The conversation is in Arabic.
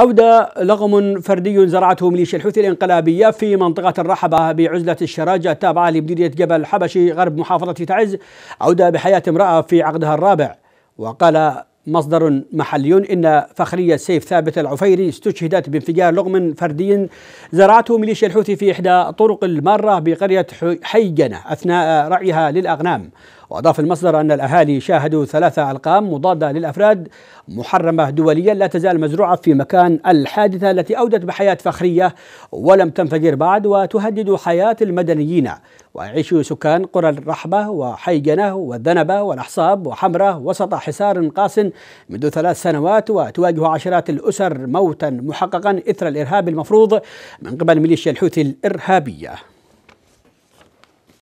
أودى لغم فردي زرعته ميليشيا الحوثي الانقلابية في منطقة الرحبة بعزلة الشراجة التابعة لمديرية جبل حبشي غرب محافظة تعز أودى بحياة امرأة في عقدها الرابع وقال مصدر محلي إن فخرية سيف ثابت العفيري استشهدت بانفجار لغم فردي زرعته ميليشيا الحوثي في إحدى طرق المارة بقرية حيجنة أثناء رعيها للأغنام وأضاف المصدر أن الأهالي شاهدوا ثلاثة ألقام مضادة للأفراد محرمة دوليا لا تزال مزروعة في مكان الحادثة التي أودت بحياة فخرية ولم تنفجر بعد وتهدد حياة المدنيين ويعيش سكان قرى الرحبة وحيجنة والذنبة والأحصاب وحمرة وسط حصار قاس منذ ثلاث سنوات وتواجه عشرات الأسر موتا محققا إثر الإرهاب المفروض من قبل ميليشيا الحوثي الإرهابية